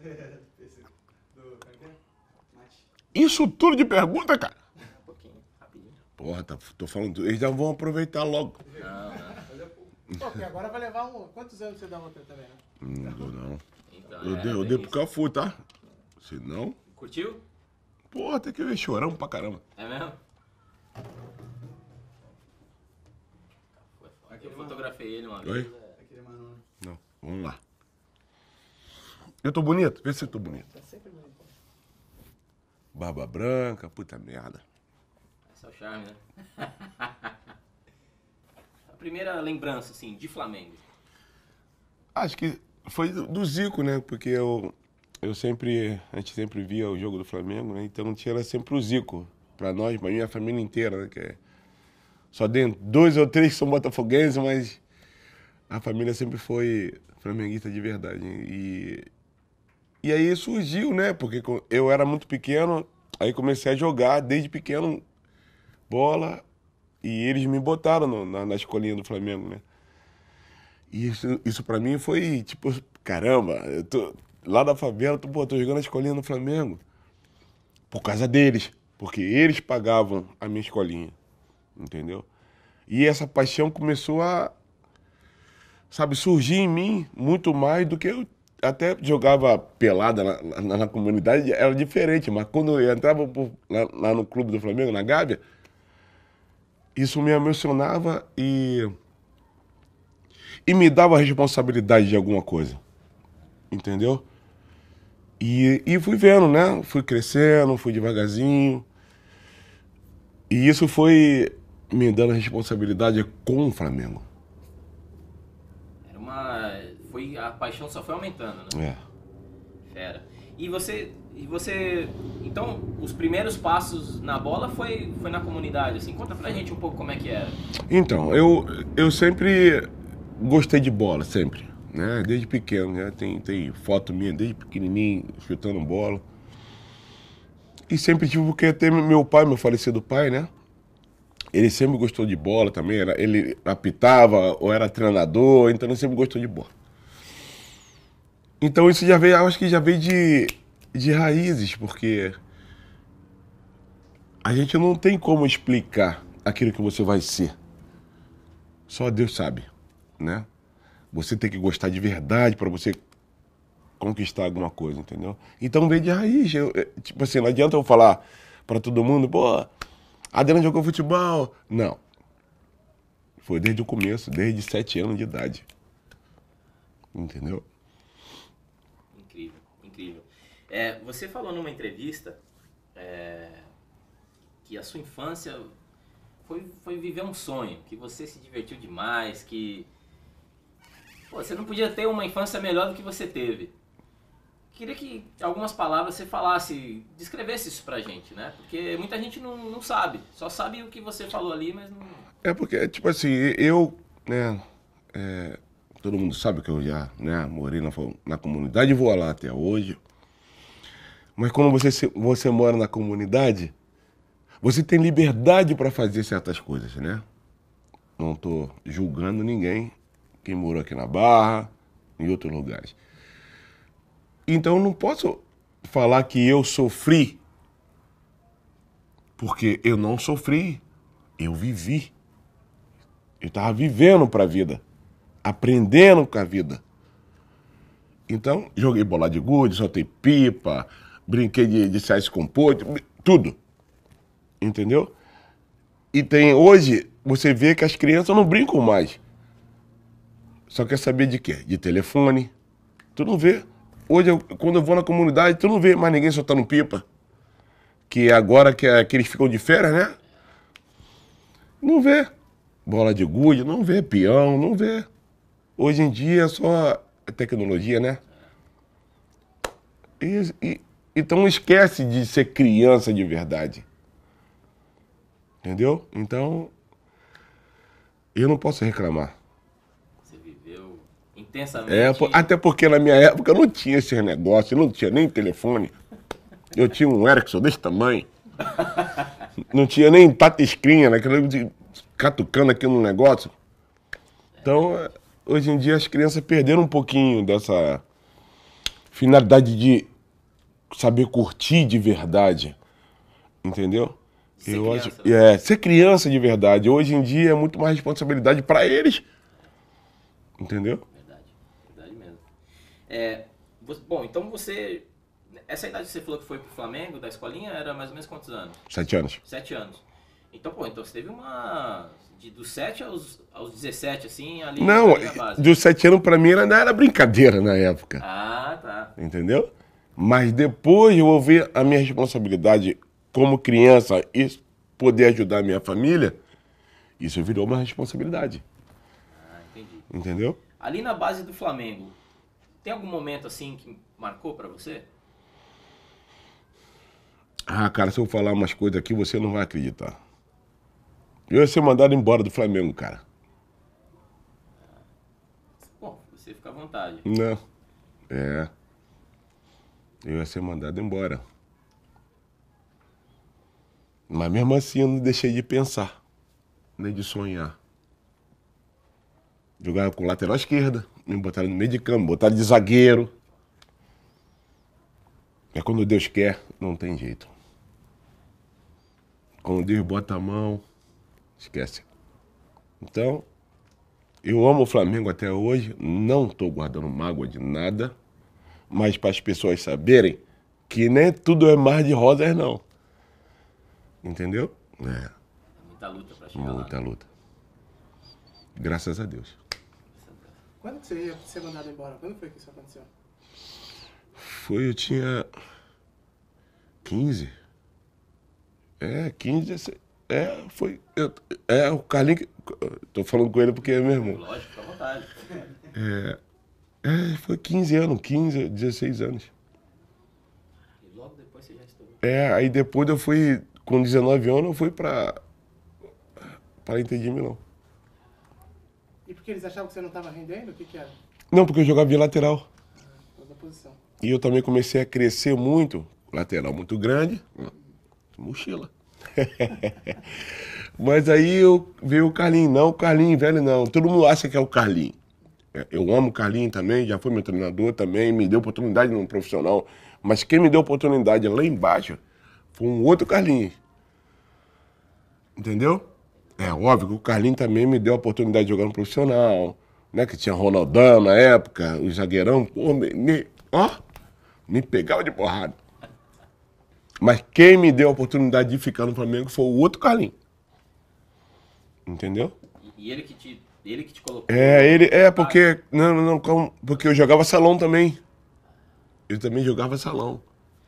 Isso tudo de pergunta, cara? Um pouquinho, rapidinho. Porra, tá, tô falando. Eles já vão aproveitar logo. Não, não. Pô, porque agora vai levar um. Quantos anos você dá outra também, né? Não dou, não. Então, eu, é, dei, eu é dei pro Cafu, tá? Se não. Curtiu? Porra, tem que ver chorão pra caramba. É mesmo? Aqui eu fotografei ele, mano. Oi? Né? Aquele Não, vamos lá. Eu tô bonito? Vê se eu tô bonito. Tá sempre bonito. Barba branca, puta merda. Esse é o charme, né? A primeira lembrança, assim, de Flamengo. Acho que foi do Zico, né? Porque eu, eu sempre, a gente sempre via o jogo do Flamengo, né? Então tinha sempre o Zico para nós, para minha família inteira, né? Que é... Só dentro, dois ou três são botafoguenses, mas a família sempre foi flamenguista de verdade. E e aí surgiu, né? Porque eu era muito pequeno, aí comecei a jogar desde pequeno bola e eles me botaram no, na, na escolinha do Flamengo, né? E isso, isso para mim foi tipo, caramba, eu tô lá da favela, tô, pô, tô jogando a escolinha do Flamengo por causa deles, porque eles pagavam a minha escolinha, entendeu? E essa paixão começou a, sabe, surgir em mim muito mais do que eu até jogava pelada na, na, na, comunidade, era diferente, mas quando eu entrava por, lá, lá, no clube do Flamengo, na Gávea, isso me emocionava e, e me dava responsabilidade de alguma coisa. Entendeu? E, e fui vendo, né? Fui crescendo, fui devagarzinho. E isso foi me dando responsabilidade com o Flamengo. a paixão só foi aumentando, né? É. Fera. E você, e você, então, os primeiros passos na bola foi, foi na comunidade, assim, conta pra gente um pouco como é que era. Então, eu, eu sempre gostei de bola, sempre, né, desde pequeno, né, tem, tem foto minha desde pequenininho, chutando bola, e sempre tive, porque ter meu pai, meu falecido pai, né, ele sempre gostou de bola também, era, ele apitava ou era treinador, então ele sempre gostou de bola. Então isso já veio, acho que já veio de, de raízes, porque a gente não tem como explicar aquilo que você vai ser. Só Deus sabe, né? Você tem que gostar de verdade para você conquistar alguma coisa, entendeu? Então veio de raiz. Eu, tipo assim, não adianta eu falar para todo mundo, pô, Adriano jogou futebol. Não. Foi desde o começo, desde sete anos de idade. Entendeu? É, você falou numa entrevista é, que a sua infância foi, foi viver um sonho, que você se divertiu demais, que pô, você não podia ter uma infância melhor do que você teve. Queria que algumas palavras você falasse, descrevesse isso pra gente, né? Porque muita gente não, não sabe, só sabe o que você falou ali, mas não. É porque, tipo assim, eu, né? É, todo mundo sabe que eu já né, morei na, na comunidade e vou lá até hoje. Mas como você, você mora na comunidade, você tem liberdade para fazer certas coisas, né? Não estou julgando ninguém, quem morou aqui na Barra, em outros lugares. Então não posso falar que eu sofri, porque eu não sofri, eu vivi. Eu estava vivendo para a vida, aprendendo com a vida. Então, joguei bola de gude, soltei pipa, brinquei de, de com compor, tudo. Entendeu? E tem hoje, você vê que as crianças não brincam mais. Só quer saber de quê? De telefone. Tu não vê. Hoje, eu, quando eu vou na comunidade, tu não vê mais ninguém soltando pipa. Que é agora que, é, que eles ficam de férias, né? Não vê. Bola de gude, não vê. Peão, não vê. Hoje em dia é só tecnologia, né? E, e então esquece de ser criança de verdade. Entendeu? Então, eu não posso reclamar. Você viveu intensamente. É, até porque na minha época eu não tinha esse negócio, não tinha nem telefone. Eu tinha um Ericsson desse tamanho. Não tinha nem tatiscrinha, naquele né? de catucando aqui no negócio. Então, hoje em dia as crianças perderam um pouquinho dessa finalidade de saber curtir de verdade. Entendeu? Ser eu criança, acho, né? é, ser criança de verdade. Hoje em dia é muito mais responsabilidade para eles. Entendeu? Verdade. Verdade mesmo. É, você, bom, então você. Essa idade que você falou que foi pro Flamengo, da escolinha, era mais ou menos quantos anos? Sete anos. Sete anos. Então, pô, então você teve uma. De, dos 7 aos, aos 17, assim, ali Não, ali na base. dos 7 anos pra mim era, era brincadeira na época. Ah, tá. Entendeu? Mas depois eu vou ver a minha responsabilidade como criança e poder ajudar a minha família, isso virou uma responsabilidade. Ah, entendi. Entendeu? Ali na base do Flamengo, tem algum momento assim que marcou para você? Ah, cara, se eu falar umas coisas aqui, você não vai acreditar. Eu ia ser mandado embora do Flamengo, cara. Bom, você fica à vontade. Não. É eu ia ser mandado embora. Mas mesmo assim eu não deixei de pensar, nem de sonhar. Jogava com lateral esquerda, me botaram no meio de campo, botaram de zagueiro. É quando Deus quer, não tem jeito. Quando Deus bota a mão, esquece. Então, eu amo o Flamengo até hoje, não estou guardando mágoa de nada mas para as pessoas saberem que nem tudo é mar de rosas, não. Entendeu? É. é muita luta para chegar Muita lá, né? luta. Graças a Deus. Quando você ia ser mandado embora? Quando foi que isso aconteceu? Foi, eu tinha 15. É, 15, é, foi. Eu, é, o Carlinhos. Tô falando com ele porque é meu irmão. Lógico, com à vontade. É. É, foi 15 anos, 15, 16 anos. E logo depois você já estudou? É, aí depois eu fui, com 19 anos, eu fui pra. para Inter Milão. E porque eles achavam que você não estava rendendo? O que, que era? Não, porque eu jogava de lateral. Toda ah, posição. E eu também comecei a crescer muito, lateral muito grande, mochila. Mas aí eu, veio o Carlinho, não o Carlinho velho não, todo mundo acha que é o Carlinho. É, eu amo o Carlinho também, já foi meu treinador também, me deu oportunidade no profissional. Mas quem me deu oportunidade lá embaixo foi um outro Carlinho, Entendeu? É óbvio que o Carlinho também me deu a oportunidade de jogar no profissional, né? Que tinha Ronaldão na época, o zagueirão, pô, me, me, ó, me pegava de porrada. Mas quem me deu a oportunidade de ficar no Flamengo foi o outro Carlinho, Entendeu? E ele que te ele que te colocou. É, ele. É, porque. Não, não, não. Como, porque eu jogava salão também. Eu também jogava salão.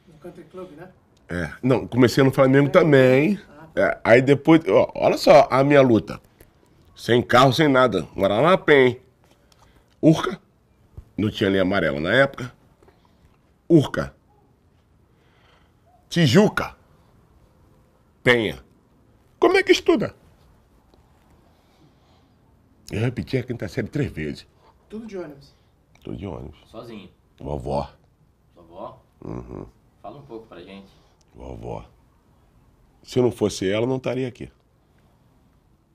No Country Club, né? É. Não, comecei no Flamengo é. também. Ah. É, aí depois. Ó, olha só a minha luta. Sem carro, sem nada. Morava na PEN. Urca. Não tinha linha amarela na época. Urca. Tijuca. Penha. Como é que estuda? Eu repeti a quinta série três vezes. Tudo de ônibus? Tudo de ônibus. Sozinho? Vovó. Vovó? Uhum. Fala um pouco pra gente. Vovó. Se não fosse ela, não estaria aqui.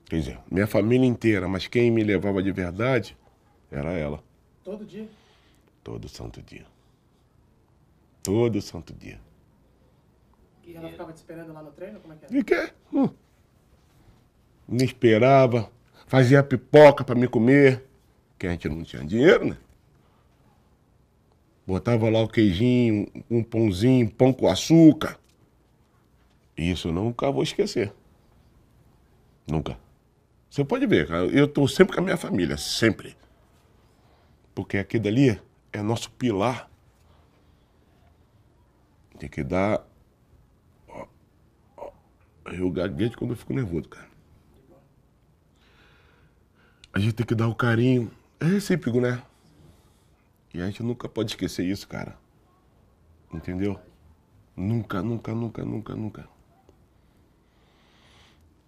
Quer dizer, minha família inteira, mas quem me levava de verdade era ela. Todo dia? Todo santo dia. Todo santo dia. E ela ficava te esperando lá no treino? Como é que era? E quê? Hum. Me esperava, fazia pipoca para me comer, que a gente não tinha dinheiro, né? Botava lá o queijinho, um pãozinho, pão com açúcar. Isso eu nunca vou esquecer. Nunca. Você pode ver, cara, eu estou sempre com a minha família, sempre. Porque aqui dali é nosso pilar. Tem que dar. Eu gaguejo quando eu fico nervoso, cara a gente tem que dar o carinho. É recíproco, né? E a gente nunca pode esquecer isso, cara. Entendeu? Nunca, nunca, nunca, nunca, nunca.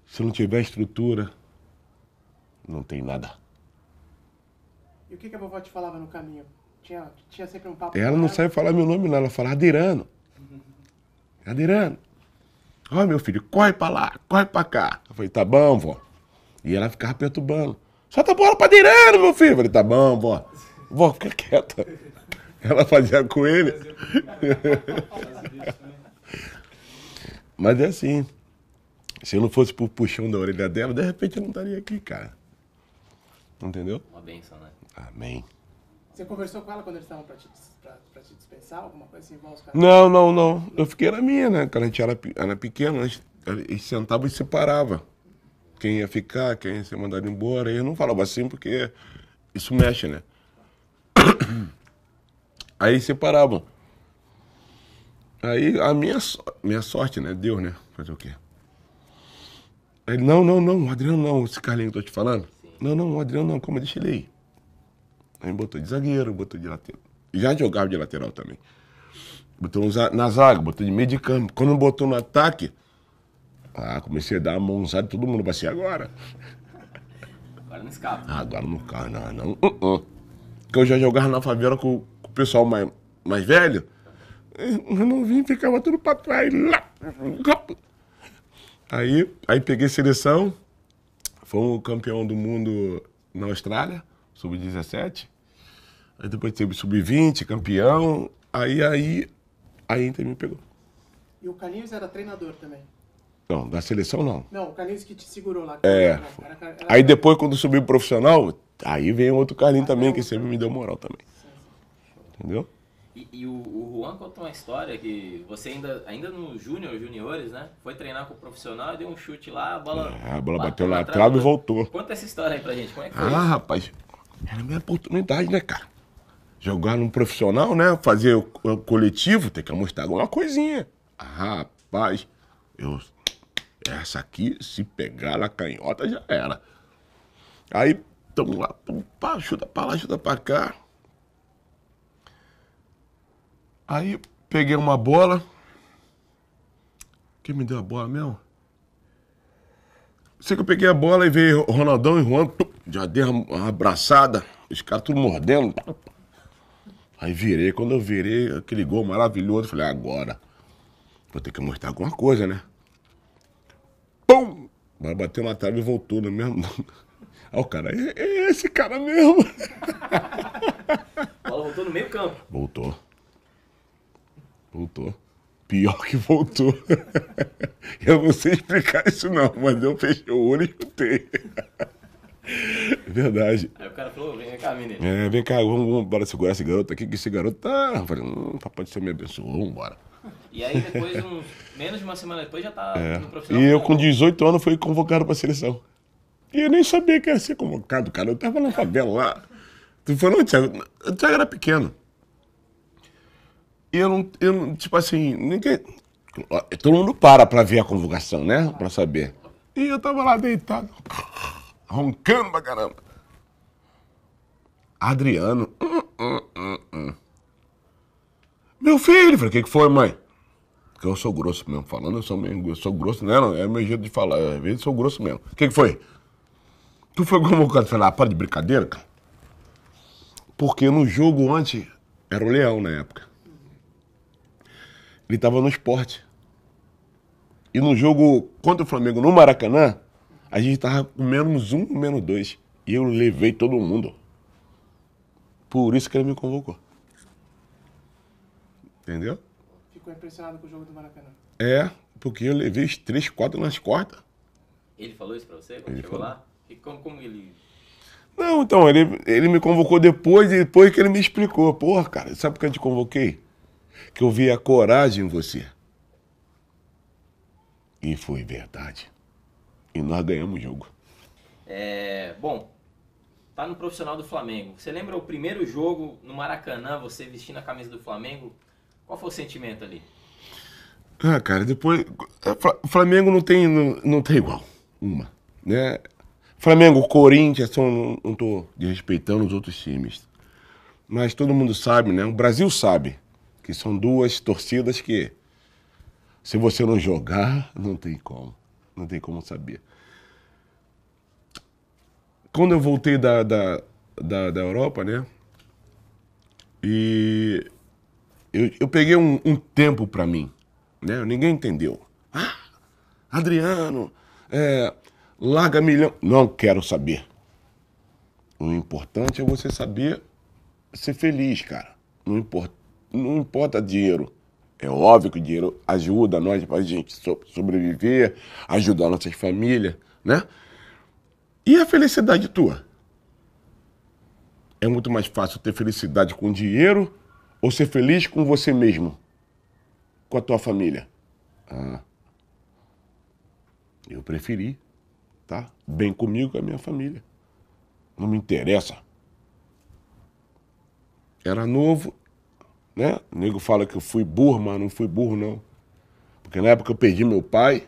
Se não tiver estrutura, não tem nada. E o que, que a vovó te falava no caminho? Tinha, tinha sempre um papo. Ela não ela? sabe falar meu nome, não. Ela fala Adirano. Adirano. Ó, oh, meu filho, corre pra lá, corre pra cá. Eu falei, tá bom, vó. E ela ficava perturbando. Solta a bola pra direita, meu filho. Eu falei, tá bom, vó. Vó, fica quieta. Ela fazia com ele. Mas é assim. Se eu não fosse por puxão da orelha dela, de repente eu não estaria aqui, cara. Entendeu? Uma benção, né? Amém. Você conversou com ela quando eles estavam pra te, pra, pra te dispensar, alguma coisa assim, irmãos? Cara? Não, não, não. Eu fiquei na minha, né? Quando a gente era, era pequeno, eles, gente sentava e separava quem ia ficar, quem ia ser mandado embora. E eu não falava assim porque isso mexe, né? Aí separavam. Aí a minha, minha sorte, né? Deus, né? Fazer o quê? Ele, não, não, não, Adriano não, esse Carlinho que eu tô te falando. Não, não, Adriano não, como deixa ele aí. Aí botou de zagueiro, botou de lateral. Já jogava de lateral também. Botou na zaga, botou de meio de campo. Quando botou no ataque, ah, comecei a dar a mãozada todo mundo. Passei agora. Agora não escapa. Ah, agora não carro, não. não. Uh -uh. Porque eu já jogava na favela com, com o pessoal mais, mais velho. Eu não vim, ficava tudo pra trás. Aí, aí peguei seleção. um campeão do mundo na Austrália, sub-17. Aí depois teve sub-20, campeão. Aí, aí, aí a Inter me pegou. E o Carlinhos era treinador também? Não, da seleção não. Não, o Carlinhos que te segurou lá. É. Era, era, era... Aí depois, quando subiu profissional, aí vem outro Carlinhos ah, também, que sempre me deu moral também. Entendeu? E, e, o, o Juan conta uma história que você ainda, ainda no Júnior, juniores, né? Foi treinar com o profissional e deu um chute lá, a bola. É, a bola bateu, bateu lá atrás e voltou. Conta essa história aí pra gente, como é que foi? Ah, isso? rapaz, era a minha oportunidade, né, cara? Jogar num profissional, né? Fazer o, o coletivo, tem que mostrar alguma coisinha. Ah, rapaz, eu essa aqui, se pegar na canhota, já era. Aí, tamo lá, tamo, pá, chuta pra lá, chuta pra cá. Aí, peguei uma bola. Quem me deu a bola mesmo? Sei que eu peguei a bola e veio Ronaldão e Juan, já dei uma abraçada, os caras tudo mordendo. Aí virei, quando eu virei, aquele gol maravilhoso, falei, agora, vou ter que mostrar alguma coisa, né? Pum! Mas bateu na trave e voltou no né, mesmo. Olha o cara, é, é esse cara mesmo. A bola voltou no meio campo. Voltou. Voltou. Pior que voltou. eu não sei explicar isso não, mas eu fechei o olho e chutei. Verdade. Aí o cara falou, vem cá, menino. É, vem cá, vamos, vamos segurar esse garoto aqui, que esse garoto tá... Eu falei, hum, papai do céu me abençoou, vambora. E aí depois, menos de uma semana depois, já tá é. no profissional. E eu com 18 anos fui convocado pra seleção. E eu nem sabia que ia ser convocado, cara. Eu tava na favela lá. Tu falou, não, Thiago, o Thiago era pequeno. E eu não, eu não, tipo assim, ninguém. Todo mundo para pra ver a convocação, né? Pra saber. E eu tava lá deitado, roncando pra caramba. Adriano. Hum, hum, hum, meu filho, falei, o que, que foi, mãe? Porque eu sou grosso mesmo. Falando, eu sou, meio, eu sou grosso, né? É meu jeito de falar. Às vezes eu sou grosso mesmo. O que, que foi? Tu foi convocado, falei, ah, para de brincadeira, cara? Porque no jogo antes, era o Leão na época. Ele estava no esporte. E no jogo contra o Flamengo, no Maracanã, a gente tava com menos um, menos dois. E eu levei todo mundo. Por isso que ele me convocou. Entendeu? Ficou impressionado com o jogo do Maracanã. É, porque eu levei três, quatro nas cortas. Ele falou isso pra você quando ele chegou falou. lá? E como, como ele. Não, então, ele, ele me convocou depois e depois que ele me explicou. Porra, cara, sabe por que eu te convoquei? Que eu vi a coragem em você. E foi verdade. E nós ganhamos o jogo. É, bom, tá no profissional do Flamengo. Você lembra o primeiro jogo no Maracanã, você vestindo a camisa do Flamengo? Qual foi o sentimento ali? Ah, cara, depois. O Flamengo não tem, não, não tem igual. Uma. Né? Flamengo, Corinthians, não, não tô desrespeitando os outros times. Mas todo mundo sabe, né? O Brasil sabe que são duas torcidas que, se você não jogar, não tem como. Não tem como saber. Quando eu voltei da, da, da, da Europa, né? E eu, eu peguei um, um tempo para mim, né? Ninguém entendeu. Ah, Adriano, é, larga milhão. Não quero saber. O importante é você saber ser feliz, cara. Não importa, não importa dinheiro. É óbvio que o dinheiro ajuda nós pra gente sobreviver, ajudar nossas famílias, né? E a felicidade tua? É muito mais fácil ter felicidade com dinheiro ou ser feliz com você mesmo, com a tua família? Ah, eu preferi, tá? Bem comigo, com a minha família. Não me interessa. Era novo, né? O nego fala que eu fui burro, mas não fui burro, não. Porque na época eu perdi meu pai,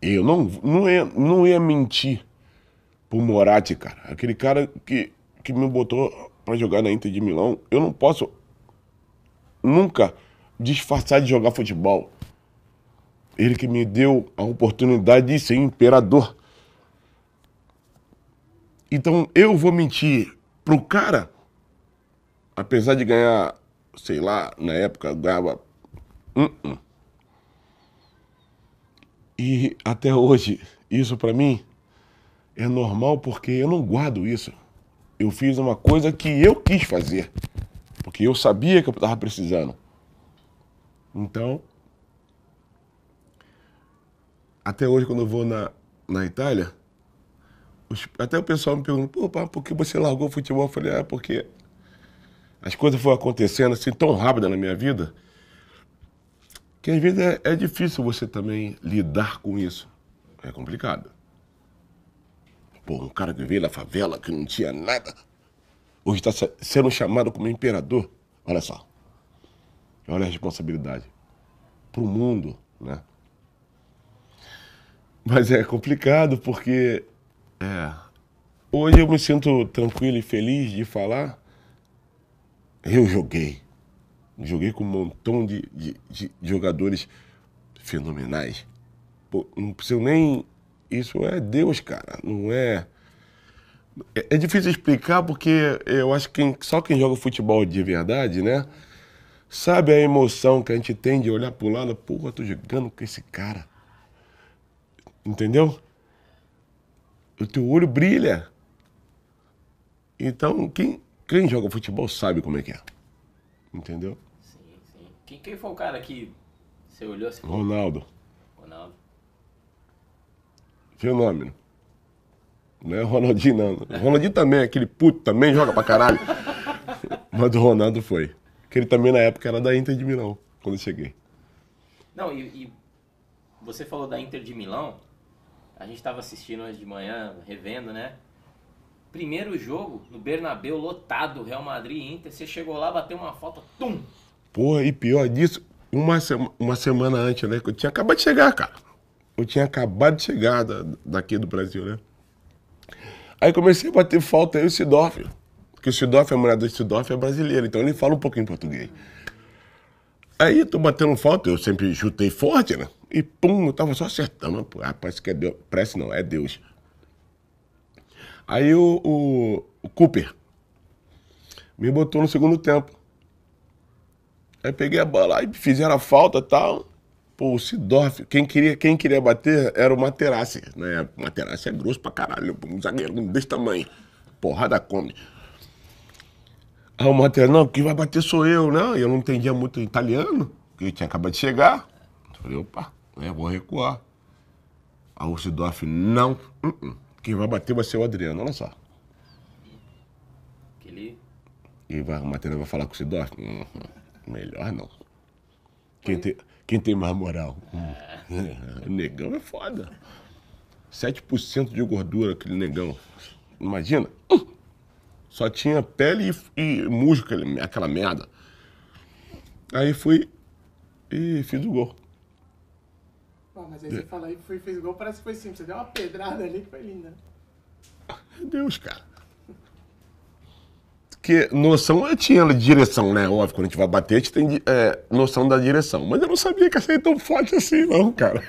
eu não, não, ia, não ia mentir pro Moratti, cara. Aquele cara que, que me botou para jogar na Inter de Milão. Eu não posso nunca disfarçar de jogar futebol. Ele que me deu a oportunidade de ser imperador. Então eu vou mentir pro cara, apesar de ganhar, sei lá, na época eu ganhava. Uh -uh. E até hoje, isso para mim é normal porque eu não guardo isso. Eu fiz uma coisa que eu quis fazer que eu sabia que eu estava precisando. Então, até hoje, quando eu vou na, na Itália, os, até o pessoal me pergunta, pô, pá, por que você largou o futebol? Eu falei, "É porque as coisas foram acontecendo assim tão rápido na minha vida, que às vezes é, é difícil você também lidar com isso. É complicado. Pô, um cara que veio da favela, que não tinha nada, Hoje está sendo chamado como imperador. Olha só. Olha a responsabilidade. Para o mundo, né? Mas é complicado porque é, hoje eu me sinto tranquilo e feliz de falar. Eu joguei. Joguei com um montão de, de, de jogadores fenomenais. Pô, não preciso nem. Isso é Deus, cara. Não é é, é difícil explicar porque eu acho que só quem joga futebol de verdade, né? Sabe a emoção que a gente tem de olhar pro lado, porra, tô jogando com esse cara. Entendeu? O teu olho brilha. Então, quem, quem joga futebol sabe como é que é. Entendeu? Sim, sim. Quem, quem foi o cara que você olhou assim? Ronaldo. Ronaldo. Fenômeno. Não é o Ronaldinho, não. O Ronaldinho também, é aquele puto também, joga pra caralho. Mas o Ronaldo foi. Porque ele também, na época, era da Inter de Milão, quando eu cheguei. Não, e, e você falou da Inter de Milão. A gente tava assistindo hoje de manhã, revendo, né? Primeiro jogo, no Bernabéu, lotado, Real Madrid e Inter. Você chegou lá, bateu uma falta, tum! Porra, e pior disso, uma, sema, uma semana antes, né? Que eu tinha acabado de chegar, cara. Eu tinha acabado de chegar da, daqui do Brasil, né? Aí comecei a bater falta aí o Sidoff, porque o Sidoff, a mulher do Sidoff é brasileira, então ele fala um pouquinho português. Aí eu tô batendo falta, eu sempre chutei forte, né? E pum, eu tava só acertando. Ah, parece que é Deus. Parece não, é Deus. Aí o, o, o Cooper me botou no segundo tempo. Aí peguei a bola e fizeram a falta e tal. Pô, o Sidorf, quem queria, quem queria bater era o Materazzi, né? O é grosso pra caralho, um zagueiro desse tamanho. Porrada come. Aí ah, o Materazzi, não, quem vai bater sou eu, não. Né? Eu não entendia muito italiano, porque eu tinha acabado de chegar. Eu falei, opa, né? vou recuar. Aí o Sidorf, não, uh -uh. quem vai bater vai ser o Adriano, olha só. Ele... E vai, o Materazzi vai falar com o Sidorf? Hum, hum, melhor não. Quem tem... Quem tem mais moral? É. negão é foda. 7% de gordura aquele negão. Imagina. Hum. Só tinha pele e, e aquela merda. Aí fui e fiz o gol. mas aí você é. fala aí, foi, fez o gol, parece que foi simples. Você deu uma pedrada ali que foi linda. Deus, cara. Porque noção eu tinha de direção, né? Óbvio, quando a gente vai bater, a gente tem é, noção da direção. Mas eu não sabia que ia ser tão forte assim, não, cara.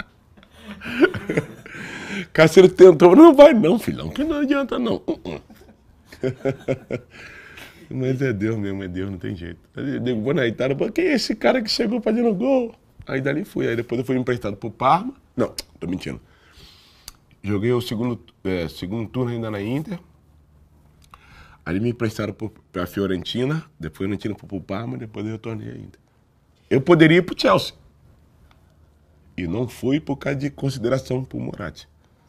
Cássio tentou, não vai não, filhão, que não adianta não. Uh -uh. Mas é Deus mesmo, é Deus, não tem jeito. Eu vou na Itália, quem é esse cara que chegou fazendo gol? Aí dali fui, aí depois eu fui emprestado pro Parma. Não, tô mentindo. Joguei o segundo, é, segundo turno ainda na Inter. Ali me emprestaram para a Fiorentina, depois Fiorentina para o Parma, depois eu retornei ainda. Eu poderia ir para o Chelsea. E não fui por causa de consideração para o Moratti.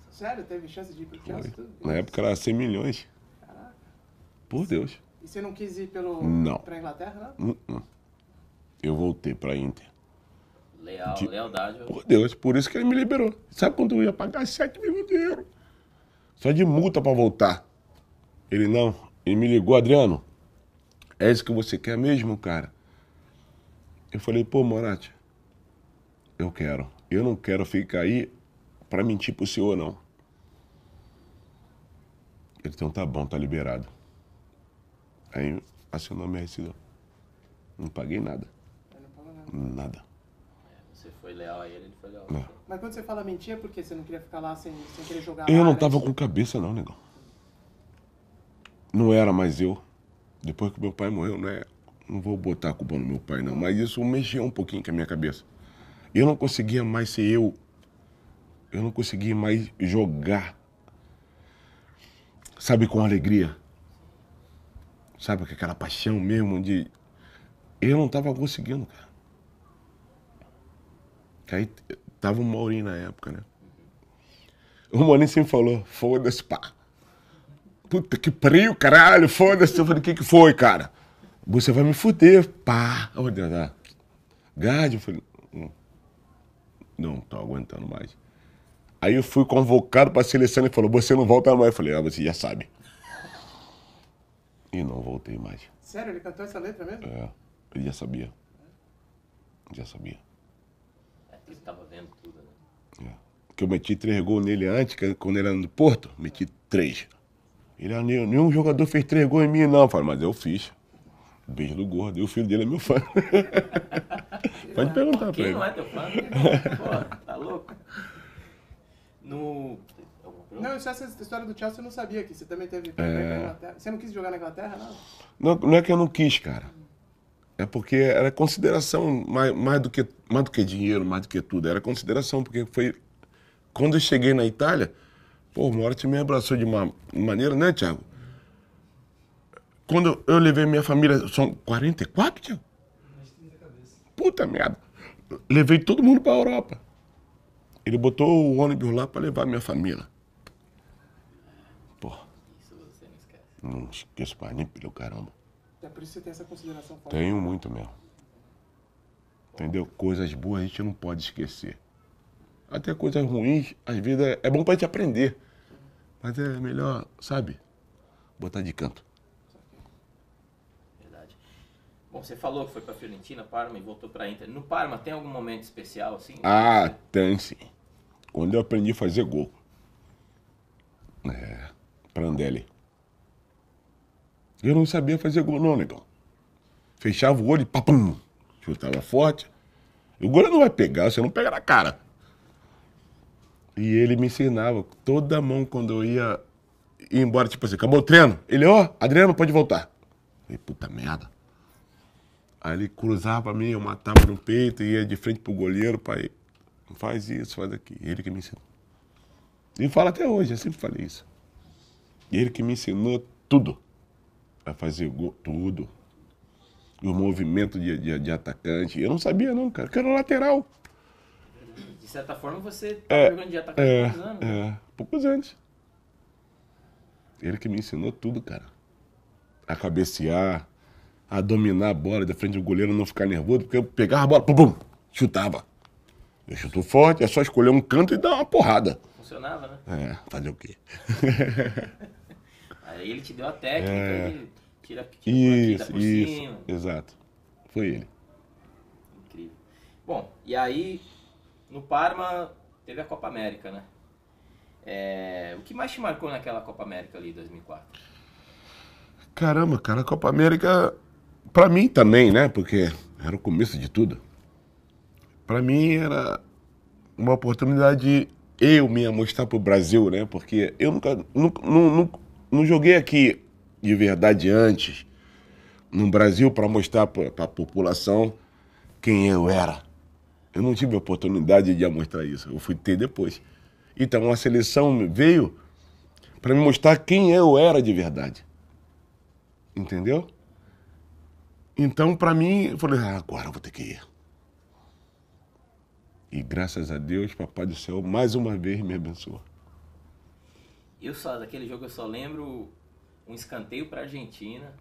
Sério? Teve chance de ir para o Chelsea? Tudo? Na época era 100 milhões. Caraca. Por Deus. E você não quis ir pelo... não. para a Inglaterra, não? Hum, não? Eu voltei para a Inter. Leal, de... lealdade. Eu... Por Deus, por isso que ele me liberou. Sabe quando eu ia pagar 7 mil de euros? Só de multa para voltar. Ele, não, ele me ligou, Adriano, é isso que você quer mesmo, cara? Eu falei, pô, Morat, eu quero. Eu não quero ficar aí para mentir pro senhor, não. Ele, então tá bom, tá liberado. Aí acionou minha rescisão. Não paguei nada. Ele não pagou nada. Nada. Você foi leal a ele, ele foi leal. Não. É. Mas quando você fala mentir, é porque você não queria ficar lá sem, sem querer jogar? Eu não né? tava com cabeça, não, negão não era mais eu. Depois que meu pai morreu, né? Não vou botar a culpa no meu pai, não. Mas isso mexeu um pouquinho com a minha cabeça. Eu não conseguia mais ser eu. Eu não conseguia mais jogar. Sabe, com alegria. Sabe, com aquela paixão mesmo de. Eu não tava conseguindo, cara. Que aí eh, tava o Maurinho na época, né? O Maurinho sempre falou: foda-se, pá puta que pariu, caralho, foda-se. Eu falei, o que, que foi, cara? Você vai me fuder, pá. Onde era? Gade, eu falei, não, não tô aguentando mais. Aí eu fui convocado para a seleção e falou, você não volta mais. Eu falei, ah, você já sabe. E não voltei mais. Sério, ele cantou essa letra mesmo? É, ele já sabia. Já sabia. É, ele estava vendo tudo, né? É. Que eu meti três gols nele antes, quando ele era no Porto, meti três. Ele, ah, nenhum jogador fez três gols em mim, não. Eu falei, mas eu fiz. Beijo do gordo. E o filho dele é meu fã. Pode perguntar Quem pra ele. não é teu fã? Pô, é tá louco? No... Não, isso, essa história do Chelsea eu não sabia que você também teve é... Você não quis jogar na Inglaterra, não? não? Não é que eu não quis, cara. É porque era consideração mais, mais, do que, mais do que dinheiro, mais do que tudo. Era consideração, porque foi... Quando eu cheguei na Itália, Pô, o Moritz me abraçou de uma maneira, né, Thiago? Quando eu levei minha família, são 44, Thiago? Puta merda. Levei todo mundo pra Europa. Ele botou o ônibus lá pra levar minha família. Pô. Isso você não esquece. Não esqueço mais nem pelo caramba. É por isso que você tem essa consideração. Tenho muito mesmo. Entendeu? Coisas boas a gente não pode esquecer até coisas ruins, às vezes é, é bom para gente aprender. Mas é melhor, sabe, botar de canto. Verdade. Bom, você falou que foi para Fiorentina, Parma e voltou para Inter. No Parma tem algum momento especial assim? Ah, tem sim. Quando eu aprendi a fazer gol. É, Prandelli. Eu não sabia fazer gol não, negão. Fechava o olho e papum, chutava forte. O goleiro não vai pegar, você não pega na cara. E ele me ensinava, toda mão quando eu ia embora, tipo assim, acabou o treino. Ele, ó, oh, Adriano, pode voltar. Eu falei, puta merda. Aí ele cruzava pra mim, eu matava no peito, ia de frente pro goleiro, pai, faz isso, faz aquilo. Ele que me ensinou. E fala até hoje, eu sempre falei isso. Ele que me ensinou tudo. A fazer gol, tudo. E o movimento de, de, de atacante. Eu não sabia não, cara, que era lateral. De certa forma, você tá é, perguntando já tá com é, poucos anos. Né? É, poucos anos. Ele que me ensinou tudo, cara. A cabecear, a dominar a bola da frente do goleiro, não ficar nervoso, porque eu pegava a bola, pum, pum, chutava. Eu chuto forte, é só escolher um canto e dar uma porrada. Funcionava, né? É, fazer o quê? Aí ele te deu a técnica, é... ele tira, tira isso, por, aqui, isso, por cima. Exato. Foi ele. Incrível. Bom, e aí no Parma teve a Copa América, né? É, o que mais te marcou naquela Copa América ali, 2004? Caramba, cara, a Copa América, para mim também, né? Porque era o começo de tudo. Para mim era uma oportunidade eu me mostrar pro Brasil, né? Porque eu nunca, nunca nunca, nunca não joguei aqui de verdade antes no Brasil para mostrar para a população quem eu era. Eu não tive a oportunidade de mostrar isso, eu fui ter depois. Então a seleção veio para me mostrar quem eu era de verdade. Entendeu? Então, para mim, eu falei, ah, agora eu vou ter que ir. E graças a Deus, Papai do Céu, mais uma vez me abençoa. Eu só, daquele jogo, eu só lembro um escanteio para a Argentina,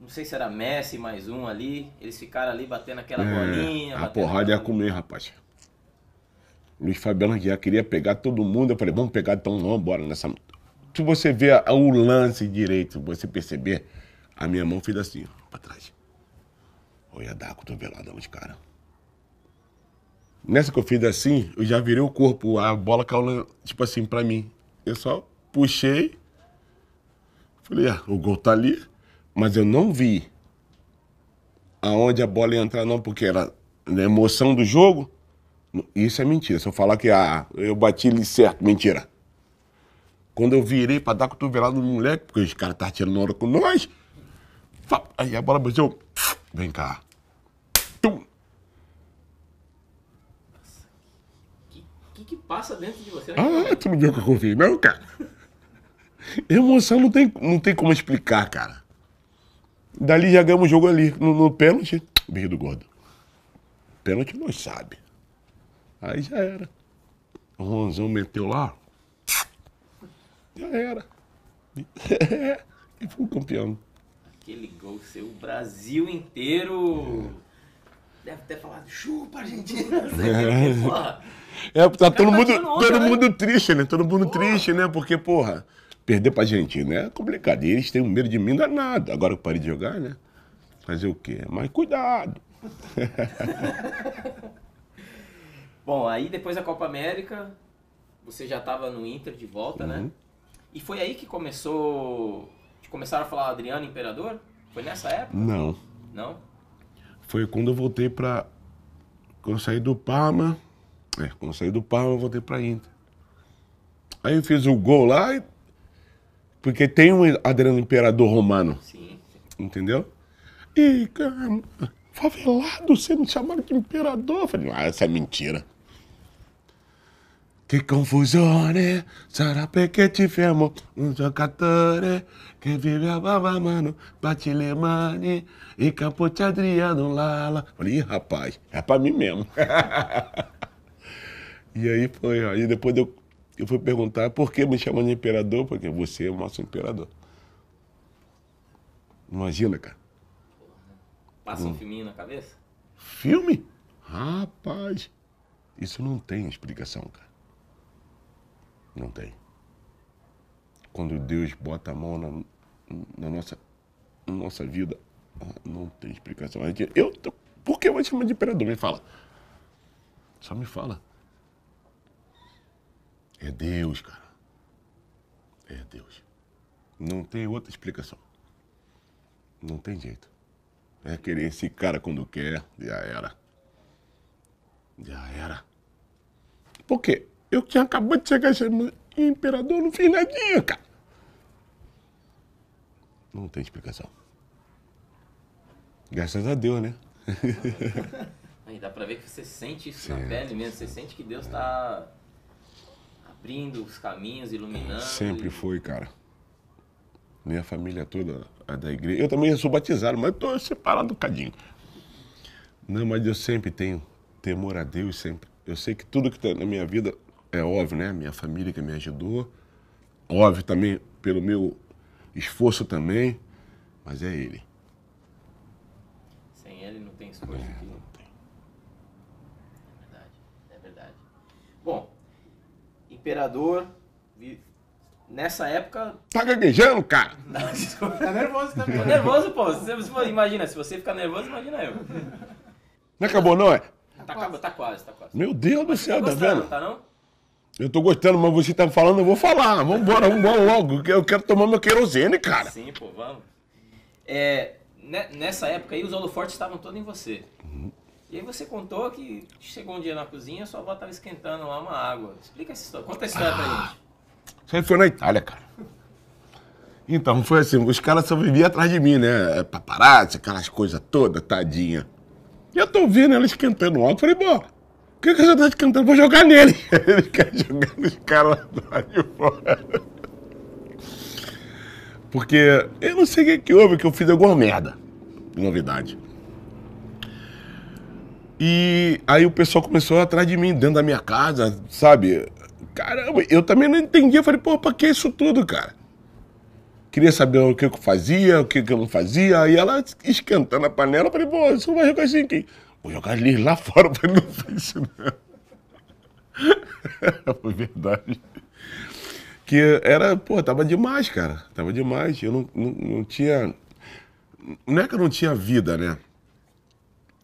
não sei se era Messi mais um ali. Eles ficaram ali batendo aquela é, bolinha. A porrada ia comer, rapaz. Luiz Fabiano já queria pegar todo mundo. Eu falei, vamos pegar então, vamos bora nessa. Se você ver o lance direito, você perceber, a minha mão fez assim, pra trás. Eu ia dar a cotovelada nos caras. Nessa que eu fiz assim, eu já virei o corpo, a bola caiu, tipo assim, pra mim. Eu só puxei. Falei, ah, o gol tá ali mas eu não vi aonde a bola ia entrar, não, porque era na emoção do jogo. Isso é mentira. Se eu falar que ah, eu bati ele certo, mentira. Quando eu virei para dar cotovelada no moleque, porque os caras estavam tirando hora com nós, aí a bola bateu. Vem cá. Tum. O que, que passa dentro de você? Ah, tu não viu o que eu vi, não, cara? Emoção não tem, não tem como explicar, cara. Dali já ganhamos o jogo ali, no, no pênalti. Bicho do gordo. Pênalti não sabe. Aí já era. O Ronzão meteu lá. Já era. É. e foi o campeão. Aquele gol seu, o Brasil inteiro. É. Deve ter falado, chupa, Argentina. É, tá todo tá mundo, todo né? mundo triste, né? Todo mundo triste, né? Porque, porra. Perder para a Argentina é complicado. E eles têm um medo de mim danado. Agora que eu parei de jogar, né? Fazer o quê? Mas cuidado! Bom, aí depois da Copa América, você já estava no Inter de volta, né? uhum. né? E foi aí que começou. Começaram a falar Adriano Imperador? Foi nessa época? Não. Não? Foi quando eu voltei para. Quando eu saí do Parma. É, quando eu saí do Parma, eu voltei para Inter. Aí eu fiz o gol lá e porque tem um Adriano Imperador romano. Sim. Entendeu? E favelado, você não chamaram de imperador. Eu falei, ah, essa é mentira. Que confusione, sarà perché te fermo, um giocatore que vive a baba mano, bate e capote Adriano Lala. Falei, rapaz, é pra mim mesmo. e aí foi, aí depois eu eu fui perguntar por que me chamam de imperador, porque você é o nosso imperador. Imagina, cara. Passa um hum. filminho na cabeça? Filme? Rapaz, isso não tem explicação, cara. Não tem. Quando Deus bota a mão na, na nossa, na nossa vida, ah, não tem explicação. eu, por que eu vou chamar de imperador? Me fala. Só me fala. É Deus, cara. É Deus. Não tem outra explicação. Não tem jeito. É querer esse cara quando quer, já era. Já era. Por quê? Eu tinha acabado de chegar e imperador não fiz nadinha, cara. Não tem explicação. Graças a Deus, né? Aí dá pra ver que você sente isso na pele mesmo. Você sente que Deus é. tá abrindo os caminhos, iluminando. Sempre e... foi, cara. Minha família toda a da igreja. Eu também sou batizado, mas estou separado um cadinho. Não, mas eu sempre tenho temor a Deus, sempre. Eu sei que tudo que está na minha vida é óbvio, né? Minha família que me ajudou. Óbvio também pelo meu esforço também, mas é Ele. Sem Ele não tem esforço é. aqui. Né? imperador. Nessa época. Tá gaguejando, cara? Não, desculpa. Tá nervoso também. nervoso, pô. Você, imagina, se você ficar nervoso, imagina eu. Não acabou, não, é? Tá, quase. tá quase, tá quase. Meu Deus do céu, tá, gostando, tá vendo? Tá não? Eu tô gostando, mas você tá falando, eu vou falar. Vambora, vambora logo. Eu quero tomar meu querosene, cara. Sim, pô, vamos. É, né, nessa época aí, os holofortes estavam todos em você. Uhum. E aí você contou que chegou um dia na cozinha, sua avó estava esquentando lá uma água. Explica essa história, conta essa história ah, pra gente. Isso aí foi na Itália, cara. Então, foi assim, os caras só viviam atrás de mim, né? É paparazzi, aquelas coisas todas, tadinha. E eu tô vendo ela esquentando o álcool, falei, pô, o que, que você tá esquentando? Vou jogar nele. Ele quer jogar nos caras lá de fora. Porque eu não sei o que, que houve, que eu fiz alguma merda. Novidade. E aí o pessoal começou atrás de mim, dentro da minha casa, sabe? Caramba, eu também não entendia. Falei, pô, pra que isso tudo, cara? Queria saber o que eu fazia, o que eu não fazia. Aí ela esquentando a panela, eu falei, pô, você vai jogar assim aqui. Vou jogar ali lá fora, eu falei, não faz isso não. Foi verdade. Que era, pô, tava demais, cara. Tava demais. Eu não, não, não tinha. Não é que eu não tinha vida, né?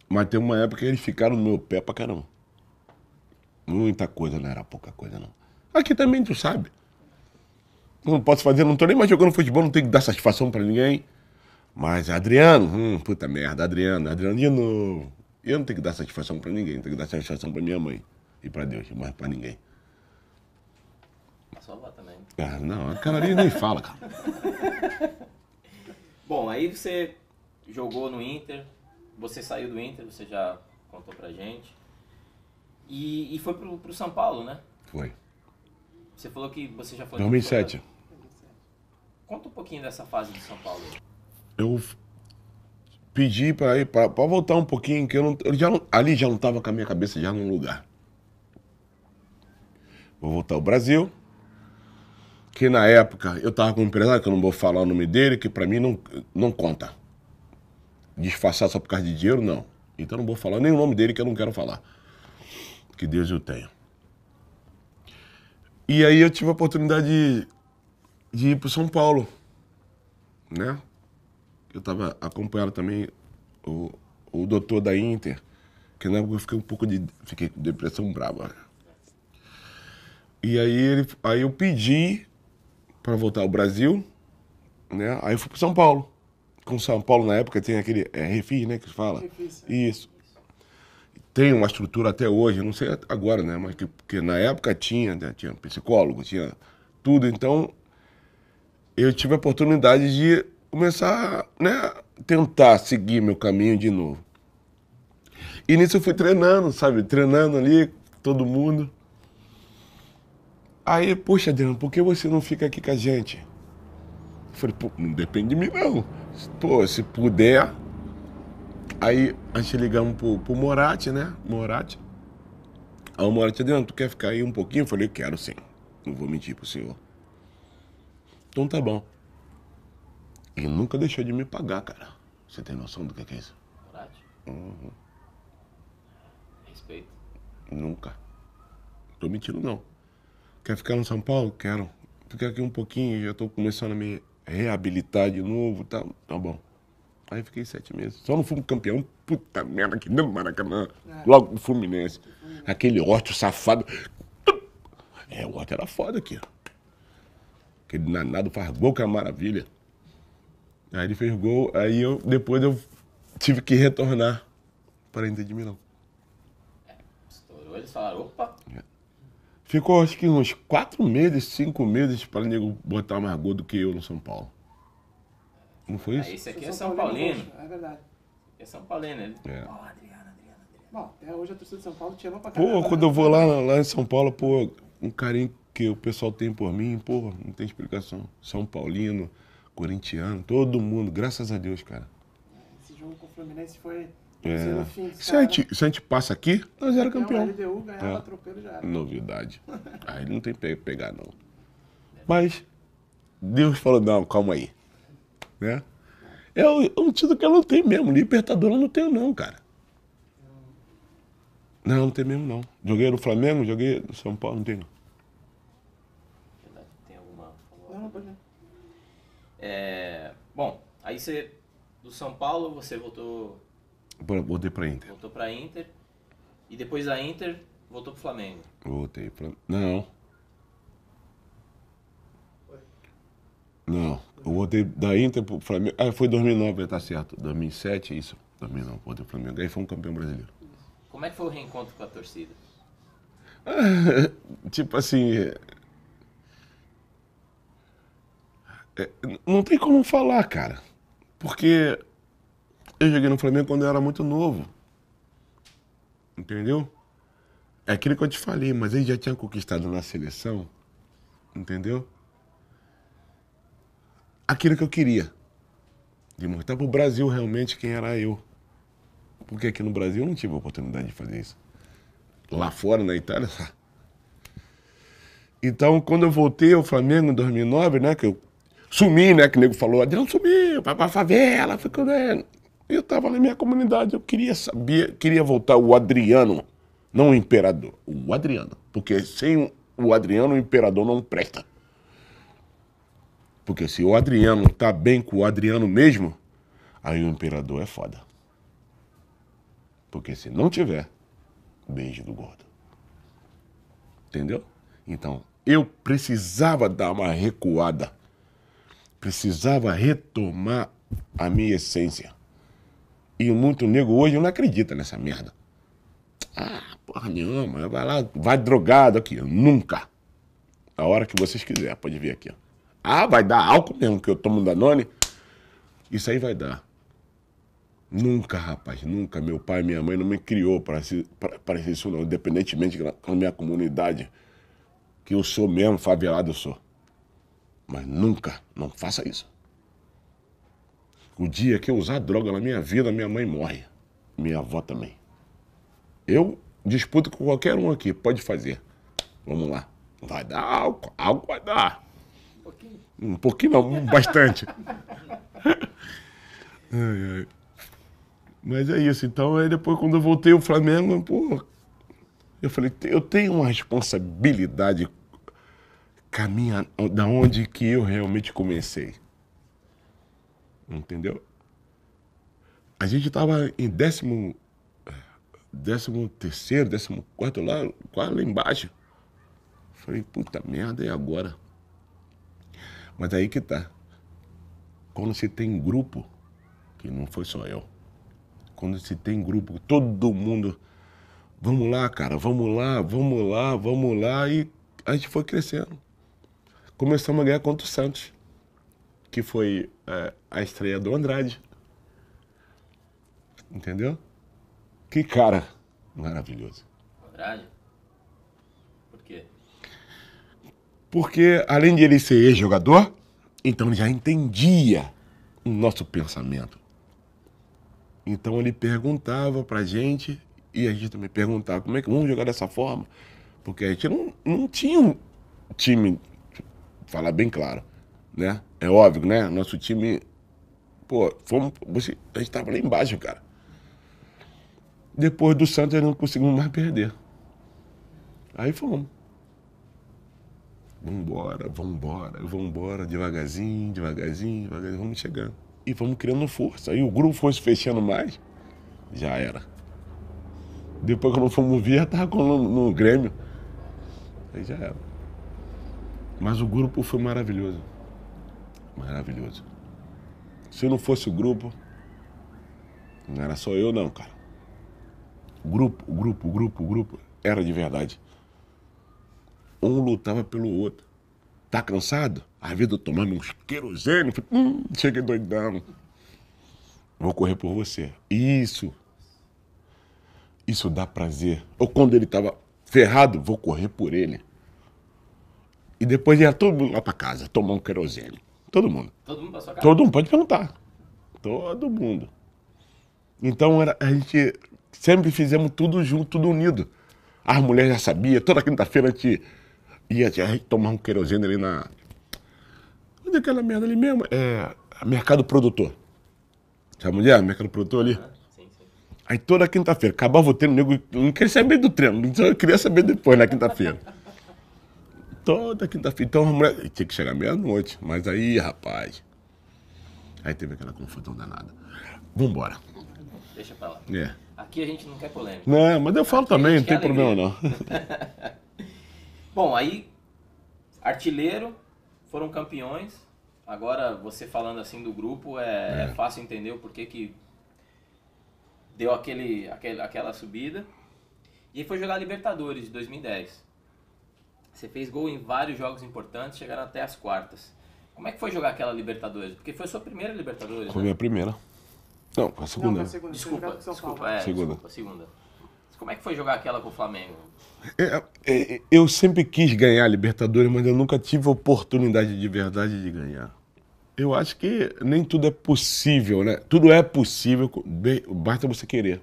Mas tem uma época que eles ficaram no meu pé pra caramba. Muita coisa, não era pouca coisa, não. Aqui também, tu sabe. Eu não posso fazer, não tô nem mais jogando futebol, não tenho que dar satisfação pra ninguém. Mas Adriano, hum, puta merda, Adriano, Adriano de novo. Eu não tenho que dar satisfação pra ninguém, tenho que dar satisfação pra minha mãe e pra Deus, mas pra ninguém. Sua avó também. Ah, não, a canarinha nem fala, cara. Bom, aí você jogou no Inter, você saiu do Inter, você já contou pra gente. E, e foi pro, pro São Paulo, né? Foi. Você falou que você já foi... 2007. Pra... Conta um pouquinho dessa fase do São Paulo. Eu pedi para ir para voltar um pouquinho que eu, não, eu já não, ali já não estava com a minha cabeça já num lugar. Vou voltar ao Brasil, que na época eu estava com um empresário que eu não vou falar o nome dele, que para mim não não conta disfarçar só por causa de dinheiro, não. Então não vou falar nem o nome dele que eu não quero falar. Que Deus o tenha. E aí eu tive a oportunidade de, de ir para São Paulo, né? Eu estava acompanhando também o, o doutor da Inter, que na época eu fiquei um pouco de fiquei com depressão brava. E aí, ele, aí eu pedi para voltar ao Brasil, né? Aí eu fui para São Paulo com São Paulo na época tem aquele é, refi, né, que se fala. Refício. É. Isso. Tem uma estrutura até hoje, não sei agora, né, mas que, porque na época tinha, né, tinha psicólogo, tinha tudo. Então, eu tive a oportunidade de começar, né, tentar seguir meu caminho de novo. E nisso eu fui treinando, sabe, treinando ali todo mundo. Aí, poxa, Adriano, por que você não fica aqui com a gente? Eu falei, pô, não depende de mim não. Pô, se puder. Aí a gente ligamos pro, pro Morati, né? Morati. Aí o Morati, Adriano, tu quer ficar aí um pouquinho? Eu falei, quero sim. Não vou mentir pro senhor. Então tá bom. Ele nunca deixou de me pagar, cara. Você tem noção do que é, é isso? Morati? Uhum. Respeito. Nunca. Tô mentindo, não. Quer ficar no São Paulo? Quero. Fica aqui um pouquinho, já tô começando a me reabilitar de novo, tá, tá bom. Aí fiquei sete meses. Só não fui campeão, puta merda, que no Maracanã, é. logo no Fluminense. Aquele ótimo safado. É, o ótimo era foda aqui. Aquele nanado faz gol é maravilha. Aí ele fez gol, aí eu, depois eu tive que retornar para a Inter de Milão. Estourou, ele falaram, opa. É. Ficou acho que uns quatro meses, cinco meses para nego botar mais gol do que eu no São Paulo. Não foi ah, isso? É, é esse aqui é São, Paulino. Paulino. É verdade. É São Paulino, ele. É. Oh, Adriano, Adriano, Adriano. Bom, até hoje a torcida de São Paulo tirou pra caramba. Pô, quando eu né? vou lá, lá em São Paulo, pô, um carinho que o pessoal tem por mim, pô, não tem explicação. São Paulino, corintiano, todo mundo, graças a Deus, cara. É, esse jogo com o Fluminense foi é. Se, a gente, se a gente passa aqui, nós era campeão. Não, LDU ganhava é. tropeiro já era. Novidade. Aí não tem pegar, não. Mas Deus falou, não, calma aí. Né? É um título que eu não tenho mesmo. Libertador eu não tenho, não, cara. Não, não tem mesmo, não. Joguei no Flamengo, joguei no São Paulo, não tem, Tem alguma... Não, não pode é, Bom, aí você... Do São Paulo, você voltou Voltei pra Inter. Voltou pra Inter. E depois da Inter, voltou pro Flamengo. Voltei pra. Não. Não. Eu voltei da Inter pro Flamengo. Ah, foi 2009, tá certo. 2007, isso. 2009, voltei pro Flamengo. Aí foi um campeão brasileiro. Como é que foi o reencontro com a torcida? tipo assim. É, é, não tem como falar, cara. Porque eu joguei no Flamengo quando eu era muito novo. Entendeu? É aquilo que eu te falei, mas ele já tinha conquistado na seleção. Entendeu? Aquilo que eu queria. De mostrar pro Brasil realmente quem era eu. Porque aqui no Brasil eu não tive a oportunidade de fazer isso. Lá fora, na Itália. Então, quando eu voltei ao Flamengo em 2009, né, que eu sumi, né, que o nego falou, não sumiu, vai pra favela, ficou, né, eu estava na minha comunidade, eu queria saber, queria voltar o Adriano, não o imperador, o Adriano. Porque sem o Adriano, o imperador não presta. Porque se o Adriano tá bem com o Adriano mesmo, aí o imperador é foda. Porque se não tiver, beijo do gordo. Entendeu? Então, eu precisava dar uma recuada. Precisava retomar a minha essência. E muito nego hoje não acredita nessa merda. Ah, porra nenhuma, vai lá, vai drogado aqui. Nunca. A hora que vocês quiserem, pode vir aqui. Ó. Ah, vai dar álcool mesmo, que eu tomo Danone. Isso aí vai dar. Nunca, rapaz, nunca. Meu pai e minha mãe não me criou para isso, não. Independentemente da minha comunidade, que eu sou mesmo, favelado eu sou. Mas nunca, não faça isso. O dia que eu usar droga na minha vida, minha mãe morre. Minha avó também. Eu disputo com qualquer um aqui, pode fazer. Vamos lá. Vai dar álcool, álcool vai dar. Um pouquinho. Um pouquinho não, bastante. ai, ai. Mas é isso. Então, aí depois, quando eu voltei ao Flamengo, pô, eu falei, eu tenho uma responsabilidade caminha da onde que eu realmente comecei. Entendeu? A gente estava em décimo, décimo terceiro, décimo quarto lá, quase lá embaixo. Falei, puta merda, e agora? Mas aí que tá. Quando se tem grupo, que não foi só eu, quando se tem grupo, todo mundo, vamos lá, cara, vamos lá, vamos lá, vamos lá, e a gente foi crescendo. Começamos a ganhar contra o Santos que foi é, a estreia do Andrade. Entendeu? Que cara maravilhoso. Andrade? Por quê? Porque além de ele ser jogador, então ele já entendia o nosso pensamento. Então ele perguntava pra gente e a gente também perguntava como é que vamos jogar dessa forma. Porque a gente não, não tinha um time, tipo, falar bem claro, né? É óbvio, né? Nosso time, pô, fomos, você, a gente tava lá embaixo, cara. Depois do Santos, eles não conseguimos mais perder. Aí fomos. Vambora, vambora, vambora, devagarzinho, devagarzinho, devagarzinho, vamos chegando. E vamos criando força. Aí o grupo foi se fechando mais, já era. Depois que fomos ver, já tava no, no Grêmio. Aí já era. Mas o grupo foi maravilhoso. Maravilhoso. Se não fosse o grupo, não era só eu não, cara. O grupo, o grupo, o grupo, o grupo era de verdade. Um lutava pelo outro. Tá cansado? Às vezes eu tomando uns querosene, hum, cheguei doidão. Vou correr por você. Isso. Isso dá prazer. Ou quando ele tava ferrado, vou correr por ele. E depois ia todo mundo lá pra casa, tomar um querosene. Todo mundo. Todo mundo passou a Todo mundo, pode perguntar. Todo mundo. Então era, a gente sempre fizemos tudo junto, tudo unido. As mulheres já sabiam, toda quinta-feira a gente ia, tomar um querosene ali na. Onde é aquela merda ali mesmo? É. Mercado Produtor. Sabe mulher é Mercado Produtor ali? Ah, sim, sim. Aí toda quinta-feira, acabava o treino, o nego não queria saber do treino, eu queria saber depois na quinta-feira. Toda quinta-feira. Então a mulher tinha que chegar meia-noite. Mas aí, rapaz. Aí teve aquela confusão danada. Vambora. Deixa pra lá. É. Aqui a gente não quer polêmica. Não, mas eu falo Aqui também, não tem alegria. problema não. Bom, aí, artilheiro, foram campeões. Agora, você falando assim do grupo, é, é. é fácil entender o porquê que deu aquele, aquele, aquela subida. E foi jogar Libertadores de 2010. Você fez gol em vários jogos importantes, chegaram até as quartas. Como é que foi jogar aquela Libertadores? Porque foi sua primeira Libertadores, Foi né? minha primeira. Não, foi a segunda. Não, foi a segunda. Desculpa, desculpa, é, segunda. desculpa, segunda. Como é que foi jogar aquela com o Flamengo? É, é, é, eu sempre quis ganhar a Libertadores, mas eu nunca tive oportunidade de verdade de ganhar. Eu acho que nem tudo é possível, né? Tudo é possível, basta você querer.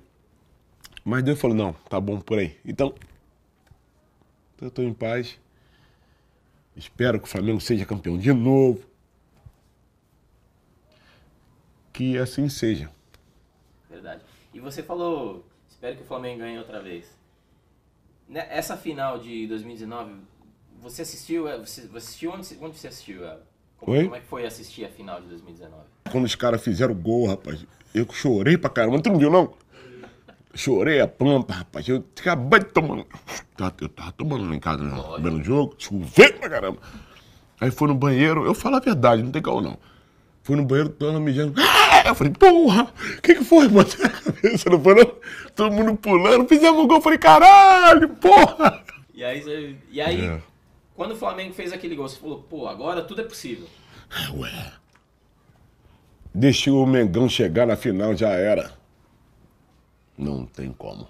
Mas Deus falou, não, tá bom por aí. Então, eu tô em paz. Espero que o Flamengo seja campeão de novo. Que assim seja. Verdade. E você falou, espero que o Flamengo ganhe outra vez. Né, essa final de 2019, você assistiu? É, você, assistiu onde, onde você assistiu como, como, é que foi assistir a final de 2019? Quando os caras fizeram gol, rapaz, eu chorei pra caramba. Tu não viu, não? chorei a planta, rapaz. Eu acabei de tomar. Eu tava tomando lá em casa, né? Belo jogo, choveu pra caramba. Aí foi no banheiro, eu falo a verdade, não tem caô não. Fui no banheiro, tô mijando. Ah! Eu falei, porra, o que que foi, mano? Você não falou? Todo mundo pulando, fizemos um gol. Eu falei, caralho, porra! E aí, e aí é. quando o Flamengo fez aquele gol, você falou, pô, agora tudo é possível. Ué. Deixou o Mengão chegar na final, já era. Não tem como.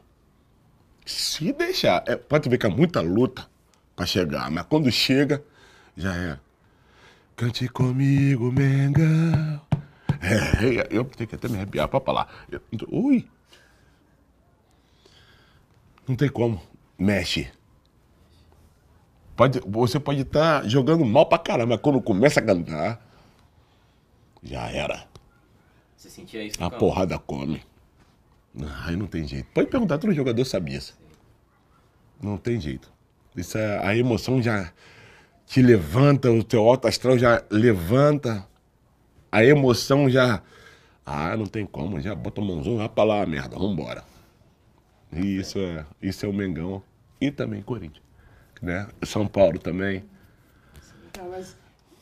Se deixar, é, pode ver que é muita luta para chegar, mas quando chega, já é. Cante comigo, Mengão. É, eu tenho que até me arrepiar para falar. Eu, então, ui! Não tem como. Mexe. Pode, você pode estar tá jogando mal pra caramba, mas quando começa a cantar, já era. Você sentia isso? A porrada come. Não, ah, não tem jeito. Pode perguntar, todo jogador sabia. Não tem jeito. Isso é, a emoção já te levanta, o teu alto astral já levanta. A emoção já. Ah, não tem como, já bota o mãozão lá pra lá, merda, vambora. E isso é, isso é o Mengão e também Corinthians. Né? São Paulo também. Tá, mas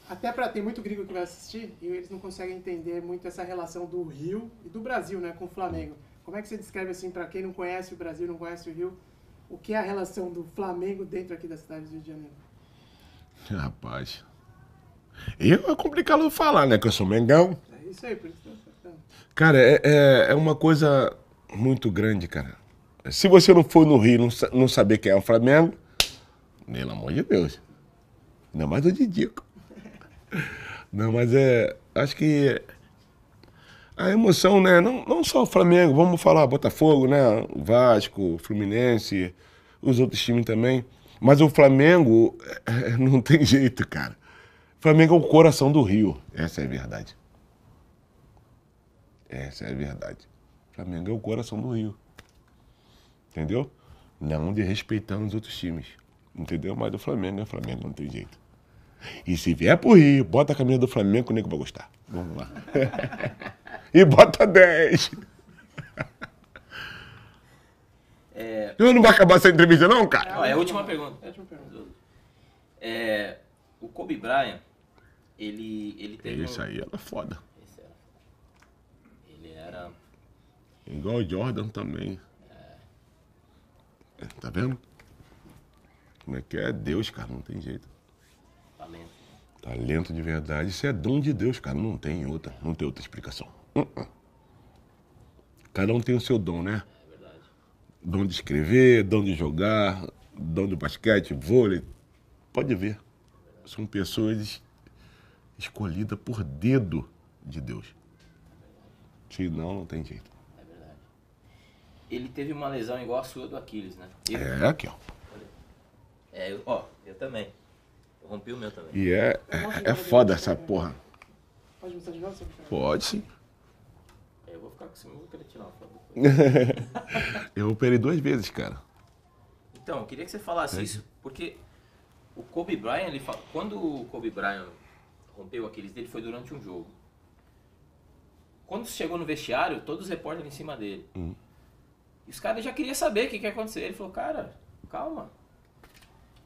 até para ter muito gringo que vai assistir e eles não conseguem entender muito essa relação do Rio e do Brasil, né, com o Flamengo. Hum. Como é que você descreve, assim, para quem não conhece o Brasil, não conhece o Rio, o que é a relação do Flamengo dentro aqui da cidade do Rio de Janeiro? Rapaz. Eu é complicado falar, né? Que eu sou Mengão. É isso aí, por isso que eu Cara, é, é, é uma coisa muito grande, cara. Se você não for no Rio não, não saber quem é o Flamengo, pelo amor de Deus. Ainda mais o Didico. Não, mas é. Acho que a emoção, né? Não, não só o Flamengo, vamos falar Botafogo, né? O Vasco, Fluminense, os outros times também. Mas o Flamengo é, não tem jeito, cara. O Flamengo é o coração do Rio. Essa é a verdade. Essa é a verdade. O Flamengo é o coração do Rio. Entendeu? Não de respeitando os outros times. Entendeu? Mas né? o Flamengo é Flamengo, não tem jeito. E se vier pro Rio, bota a camisa do Flamengo, o nego vai gostar. Vamos lá. e bota 10. É... Eu não vai acabar essa entrevista, não, cara? Não, é a última pergunta. É a última pergunta. É, o Kobe Bryant, ele, ele teve. Isso um... aí era foda. Era... Ele era. Igual o Jordan também. É... Tá vendo? Como é que é? Deus, cara, não tem jeito. Talento. Talento de verdade. Isso é dom de Deus, cara. Não tem outra. Não tem outra explicação. Cada um tem o seu dom, né? É verdade. Dom de escrever, dom de jogar, dom de basquete, vôlei. Pode ver. São pessoas escolhidas por dedo de Deus. Se não, não tem jeito. É verdade. Ele teve uma lesão igual a sua do Aquiles, né? É, aqui, ó. É, eu, ó, eu também. Eu rompi o meu também. E é, é, é foda essa porra. Pode mostrar de novo? Pode sim. Eu vou ficar com esse meu, vou querer tirar uma foto depois. eu operei duas vezes, cara. Então, eu queria que você falasse é. isso, porque o Kobe Bryant, ele fala, quando o Kobe Bryant rompeu aqueles dele, foi durante um jogo. Quando chegou no vestiário, todos os repórteres em cima dele. Hum. E os caras já queriam saber o que, que ia acontecer. Ele falou, cara, calma,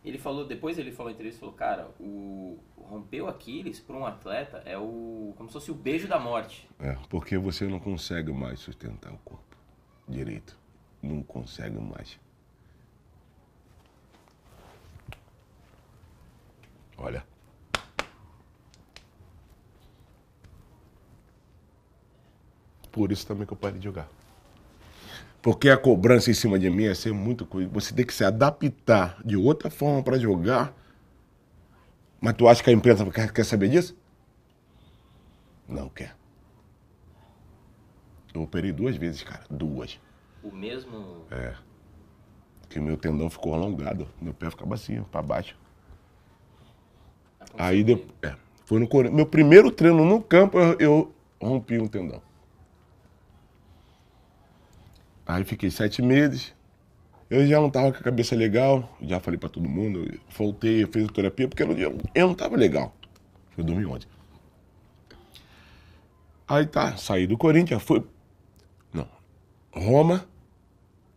ele falou, depois ele falou em entrevista, falou, cara, o romper o Aquiles para um atleta é o como se fosse o beijo da morte. É, porque você não consegue mais sustentar o corpo direito. Não consegue mais. Olha. Por isso também que eu parei de jogar. Porque a cobrança em cima de mim é ser muito coisa. Você tem que se adaptar de outra forma para jogar. Mas tu acha que a imprensa quer, quer saber disso? Não quer. Eu operei duas vezes, cara. Duas. O mesmo. É. Que meu tendão ficou alongado. Meu pé ficava assim, para baixo. Aí depois. É, foi no Meu primeiro treino no campo, eu, eu rompi um tendão. Aí fiquei sete meses. Eu já não tava com a cabeça legal, já falei para todo mundo, voltei, fiz terapia, porque eu não, eu não tava legal. Fui dormir ontem. Aí tá, saí do Corinthians, fui. Não, Roma.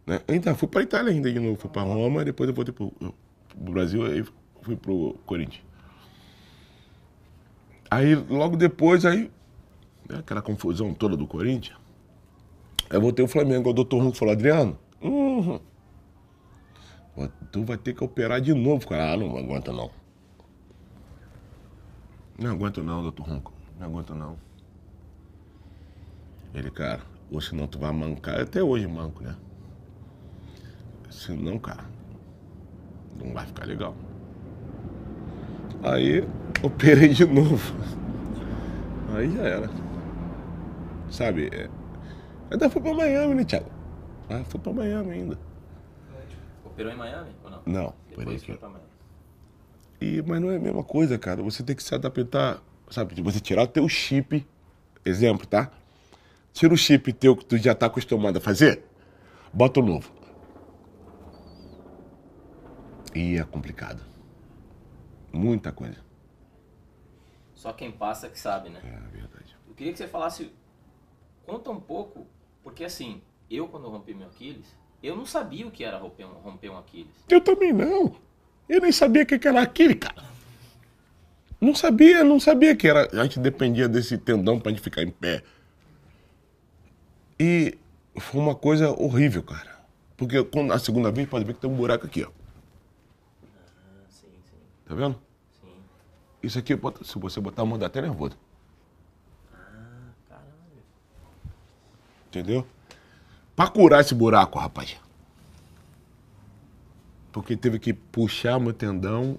Né? Então fui pra Itália ainda de novo, fui pra Roma, depois eu voltei pro, pro Brasil, e fui pro Corinthians. Aí logo depois, aí. Né, aquela confusão toda do Corinthians. Aí voltei o Flamengo, o doutor Ronco falou, Adriano, uhum. tu vai ter que operar de novo, cara. Ah, não aguenta não. Não aguento não, doutor Ronco. Não aguento não. Ele, cara, ou senão tu vai mancar. Até hoje manco, né? Senão, cara, não vai ficar legal. Aí operei de novo. Aí já era. Sabe, é, Ainda foi pra Miami, né, Thiago? Ah, fui pra Miami ainda. Operou em Miami ou não? Não, operei aqui. Pra Miami. E, mas não é a mesma coisa, cara. Você tem que se adaptar, sabe? Você tirar o teu chip, exemplo, tá? Tira o chip teu que tu já tá acostumado a fazer, bota o novo. E é complicado. Muita coisa. Só quem passa que sabe, né? É, verdade. Eu queria que você falasse, conta um pouco porque assim, eu quando rompi meu Aquiles, eu não sabia o que era romper um, romper um Aquiles. Eu também não. Eu nem sabia o que era Aquiles, cara. Não sabia, não sabia que era. A gente dependia desse tendão pra gente ficar em pé. E foi uma coisa horrível, cara. Porque quando, a segunda vez pode ver que tem um buraco aqui, ó. Ah, sim, sim. Tá vendo? Sim. Isso aqui, se você botar a mão, dá até nervoso. Entendeu? Pra curar esse buraco, rapaz. Porque teve que puxar meu tendão.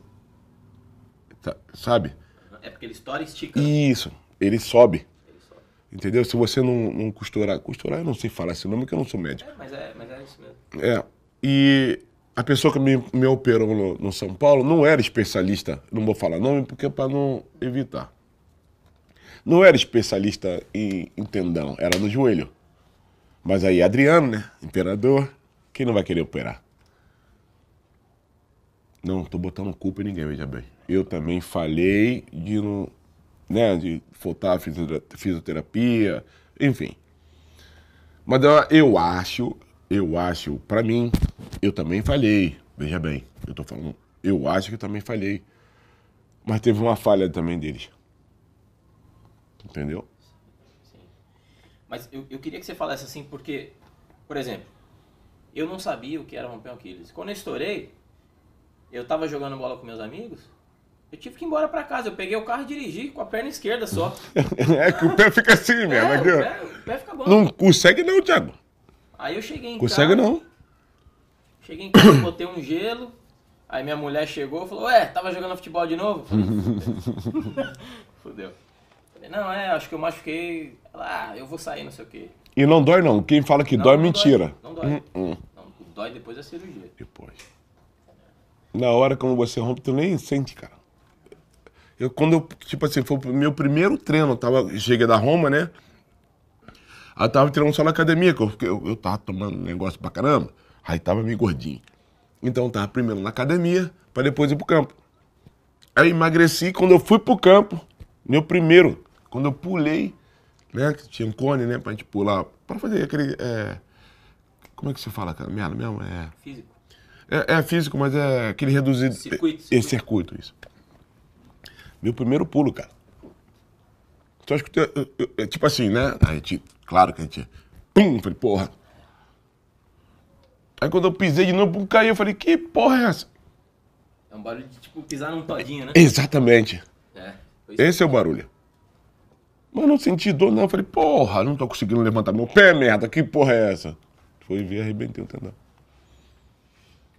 Sabe? É porque ele estoura e estica. Né? Isso. Ele sobe. Entendeu? Se você não, não costurar. Costurar eu não sei falar esse nome porque eu não sou médico. É, mas é, mas é isso mesmo. É. E a pessoa que me, me operou no, no São Paulo não era especialista, não vou falar nome porque é para não evitar. Não era especialista em, em tendão, era no joelho. Mas aí Adriano, né? Imperador, quem não vai querer operar? Não, tô botando culpa em ninguém, veja bem. Eu também falei de não. Né, de faltar fisioterapia, enfim. Mas eu acho, eu acho, para mim, eu também falhei. Veja bem, eu tô falando, eu acho que eu também falhei. Mas teve uma falha também deles. Entendeu? Mas eu, eu queria que você falasse assim, porque, por exemplo, eu não sabia o que era romper um Aquiles. Quando eu estourei, eu tava jogando bola com meus amigos, eu tive que ir embora pra casa. Eu peguei o carro e dirigi com a perna esquerda só. é que o pé fica assim mesmo. É, é né, que... o, pé, o pé fica bom. Não consegue não, Thiago. Aí eu cheguei em consegue casa. Consegue não. Cheguei em casa, botei um gelo. Aí minha mulher chegou e falou, ué, tava jogando futebol de novo? fudeu. fudeu. Falei, não, é, acho que eu machuquei. Ela, ah, eu vou sair, não sei o quê. E não dói, não. Quem fala que não, dói, é não mentira. Dói, não dói. Hum, hum. Não, dói depois da cirurgia. Depois. Na hora como você rompe, tu nem sente, cara. Eu, quando eu, tipo assim, foi o meu primeiro treino, eu tava, cheguei da Roma, né? Aí eu tava treinando só na academia, que eu, eu, eu tava tomando negócio pra caramba. Aí tava meio gordinho. Então eu tava primeiro na academia, pra depois ir pro campo. Aí emagreci, quando eu fui pro campo, meu primeiro quando eu pulei, né? Tinha um cone, né? Pra gente pular. Pra fazer aquele. É... Como é que você fala, cara? Merda mesmo? É. Físico. É, é, físico, mas é aquele reduzido. Circuito. É, é circuito. É, circuito, isso. Meu primeiro pulo, cara. Então, que. escutei. Tipo assim, né? A gente. Claro que a gente. Pum! Falei, porra. Aí quando eu pisei de novo, caí. Eu falei, que porra é essa? É um barulho de tipo pisar num todinho, né? Exatamente. É. Esse é o barulho. Mas não senti dor, não. Eu falei, porra, não tô conseguindo levantar meu pé, merda, que porra é essa? Foi ver, arrebentei o tendão.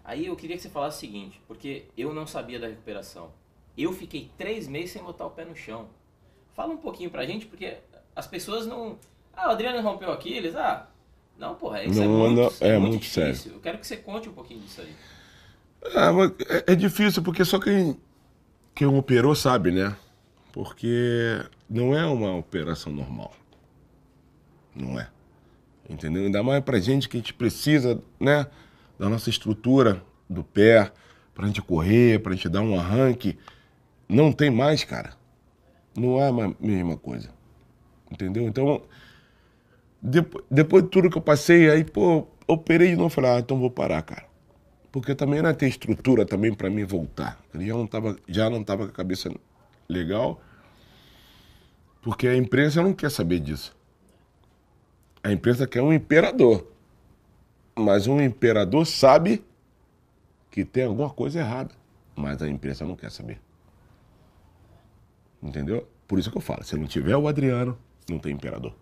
Aí eu queria que você falasse o seguinte, porque eu não sabia da recuperação. Eu fiquei três meses sem botar o pé no chão. Fala um pouquinho pra gente, porque as pessoas não. Ah, o Adriano rompeu aqui eles ah. Não, porra, isso é não, é muito, não, é, é muito, muito sério. Eu quero que você conte um pouquinho disso aí. Ah, é, é difícil, porque só quem, quem operou sabe, né? porque não é uma operação normal. Não é. Entendeu? Ainda mais pra gente que a gente precisa, né, da nossa estrutura do pé, pra gente correr, pra gente dar um arranque. Não tem mais, cara. Não é a mesma coisa. Entendeu? Então, depois, depois de tudo que eu passei, aí, pô, operei de novo. Falei, ah, então vou parar, cara. Porque também não é tem estrutura também para mim voltar. Eu já não tava, já não tava com a cabeça legal, porque a imprensa não quer saber disso. A imprensa quer um imperador. Mas um imperador sabe que tem alguma coisa errada. Mas a imprensa não quer saber. Entendeu? Por isso que eu falo, se não tiver o Adriano, não tem imperador.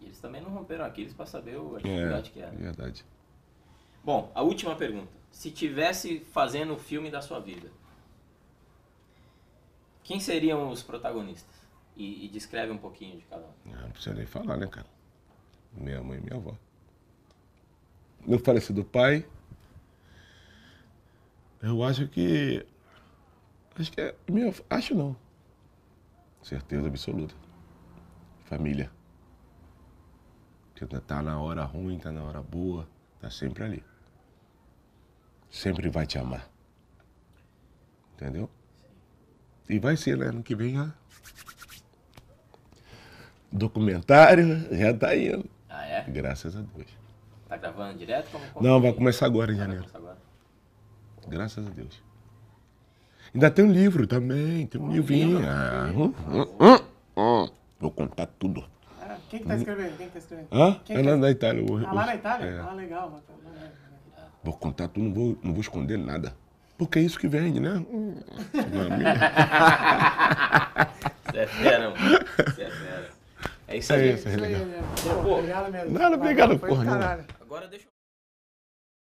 E eles também não romperam Aquiles para saber a é, dificuldade é, que era. É verdade. Bom, a última pergunta. Se tivesse fazendo o filme da sua vida, quem seriam os protagonistas? E, e descreve um pouquinho de cada um. Ah, não precisa nem falar, né, cara? Minha mãe e minha avó. Meu falecido pai. Eu acho que. Acho que é. Minha, acho não. Certeza absoluta. Família. Que tá na hora ruim, tá na hora boa, tá sempre ali. Sempre vai te amar. Entendeu? E vai ser, né? Ano que vem ó. Documentário já tá indo. Ah, é? Graças a Deus. Tá gravando direto? Como, como Não, vai começar agora em janeiro. Agora. Graças a Deus. Ainda tem um livro também, tem um oh, livrinho. Ah, livro, ah, hum, hum, hum, Vou contar tudo. Ah, quem que tá escrevendo? Quem que tá escrevendo? Hã? Quem é lá na é? Itália. ah, lá na Itália? É. Ah, legal. Vou contar tudo, não vou, não vou esconder nada. Porque é isso que vende, né? Você é fera, mano. Você é fera. É isso aí. É isso aí, legal. Né? Né? Pô, obrigado mesmo. Nada, obrigado, porra. Agora deixa eu...